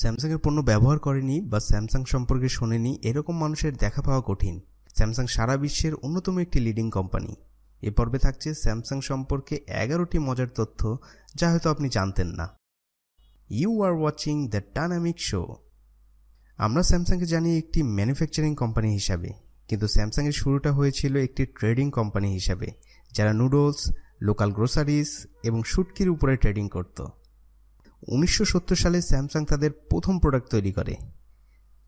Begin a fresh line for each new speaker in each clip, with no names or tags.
স্যামসাংয়ের পণ্য ব্যবহার করেনি বা স্যামসাং সম্পর্কে শোনেনি এরকম মানুষের দেখা পাওয়া কঠিন স্যামসাং সারা বিশ্বের অন্যতম একটি লিডিং কোম্পানি এ পর্বে থাকছে স্যামসাং সম্পর্কে এগারোটি মজার তথ্য যা হয়তো আপনি জানতেন না you are watching the dynamic show আমরা স্যামসাংকে জানি একটি ম্যানুফ্যাকচারিং কোম্পানি হিসাবে কিন্তু স্যামসাংয়ের শুরুটা হয়েছিল একটি ট্রেডিং কোম্পানি হিসাবে যারা নুডলস লোকাল গ্রোসারিজ এবং শুটকির উপরে ট্রেডিং করত উনিশশো সালে স্যামসাং তাদের প্রথম প্রোডাক্ট তৈরি করে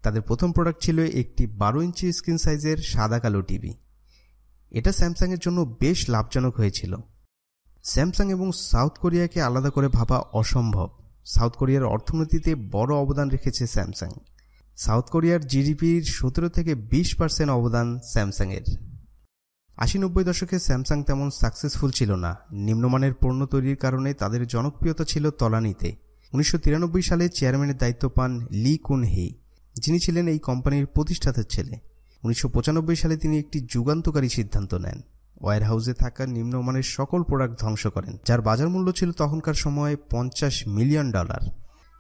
তাদের প্রথম প্রোডাক্ট ছিল একটি বারো ইঞ্চি স্ক্রিন সাইজের সাদা কালো টিভি এটা স্যামসাংয়ের জন্য বেশ লাভজনক হয়েছিল স্যামসাং এবং সাউথ কোরিয়াকে আলাদা করে ভাবা অসম্ভব সাউথ কোরিয়ার অর্থনীতিতে বড় অবদান রেখেছে স্যামসাং সাউথ কোরিয়ার জিডিপির সতেরো থেকে বিশ পার্সেন্ট অবদান স্যামসাংয়ের আশি নব্বই দশকে স্যামসাং তেমন সাকসেসফুল ছিল না নিম্নমানের পণ্য তৈরির কারণে তাদের জনপ্রিয়তা ছিল তলানিতে উনিশশো সালে চেয়ারম্যানের দায়িত্ব পান লি কুন হে যিনি ছিলেন এই কোম্পানির প্রতিষ্ঠাতার ছেলে উনিশশো সালে তিনি একটি যুগান্তকারী সিদ্ধান্ত নেন ওয়ার হাউসে থাকা নিম্নমানের সকল প্রোডাক্ট ধ্বংস করেন যার বাজার মূল্য ছিল তখনকার সময়ে পঞ্চাশ মিলিয়ন ডলার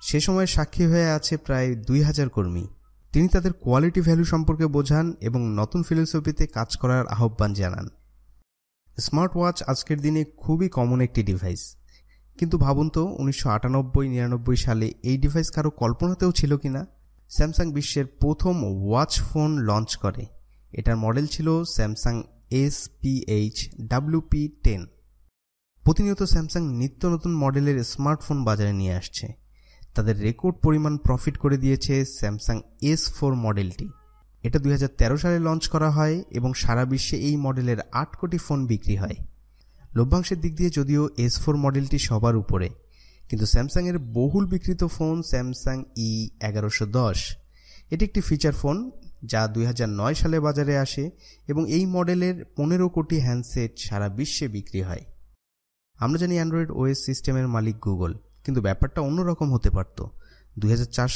সে সময় সাক্ষী হয়ে আছে প্রায় দুই হাজার কর্মী তিনি তাদের কোয়ালিটি ভ্যালু সম্পর্কে বোঝান এবং নতুন ফিলোসফিতে কাজ করার আহ্বান জানান স্মার্ট ওয়াচ আজকের দিনে খুবই কমন একটি ডিভাইস কিন্তু ভাবুন তো উনিশশো আটানব্বই নিরানব্বই সালে এই ডিভাইস কারো কল্পনাতেও ছিল কি না স্যামসাং বিশ্বের প্রথম ওয়াচ ফোন লঞ্চ করে এটার মডেল ছিল Samsung S P H W P ten প্রতিনিয়ত স্যামসাং নিত্য নতুন মডেলের স্মার্টফোন বাজারে নিয়ে আসছে তাদের রেকর্ড পরিমাণ প্রফিট করে দিয়েছে স্যামসাং এস ফোর মডেলটি এটা দুই সালে লঞ্চ করা হয় এবং সারা বিশ্বে এই মডেলের আট কোটি ফোন বিক্রি হয় লভ্যাংশের দিক দিয়ে যদিও এস ফোর মডেলটি সবার উপরে কিন্তু স্যামসাংয়ের বহুল বিক্রিত ফোন স্যামসাং ই e এগারোশো দশ এটি একটি ফিচার ফোন যা দুই সালে বাজারে আসে এবং এই মডেলের পনেরো কোটি হ্যান্ডসেট সারা বিশ্বে বিক্রি হয় আমরা জানি অ্যান্ড্রয়েড ওএস সিস্টেমের মালিক গুগল কিন্তু ব্যাপারটা অন্যরকম হতে পারত দু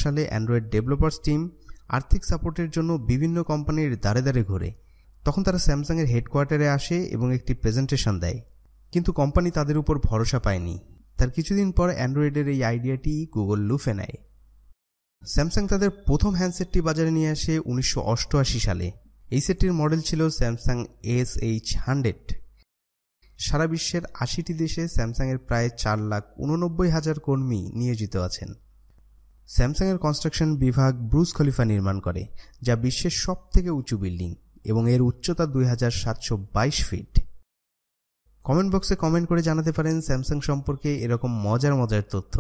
সালে অ্যান্ড্রয়েড ডেভেলপার্স টিম আর্থিক সাপোর্টের জন্য বিভিন্ন কোম্পানির দাঁড়ে দাঁড়ে ঘোরে তখন তারা স্যামসাংয়ের হেডকোয়ার্টারে আসে এবং একটি প্রেজেন্টেশন দেয় কিন্তু কোম্পানি তাদের উপর ভরসা পায়নি তার কিছুদিন পর অ্যান্ড্রয়েডের এই আইডিয়াটি গুগল লুফে নেয় স্যামসাং তাদের প্রথম হ্যান্ডসেটটি বাজারে নিয়ে আসে উনিশশো সালে এই সেটটির মডেল ছিল স্যামসাং এস এইচ হান্ড্রেড সারা বিশ্বের আশিটি দেশে স্যামসাংয়ের প্রায় চার লাখ উননব্বই হাজার কর্মী নিয়োজিত আছেন স্যামসাংয়ের কনস্ট্রাকশন বিভাগ ব্রুজ খলিফা নির্মাণ করে যা বিশ্বের সব থেকে উঁচু বিল্ডিং এবং এর উচ্চতা দুই হাজার সাতশো বাইশ ফিট কমেন্ট বক্সে কমেন্ট করে জানাতে পারেন স্যামসাং সম্পর্কে এরকম মজার মজার তথ্য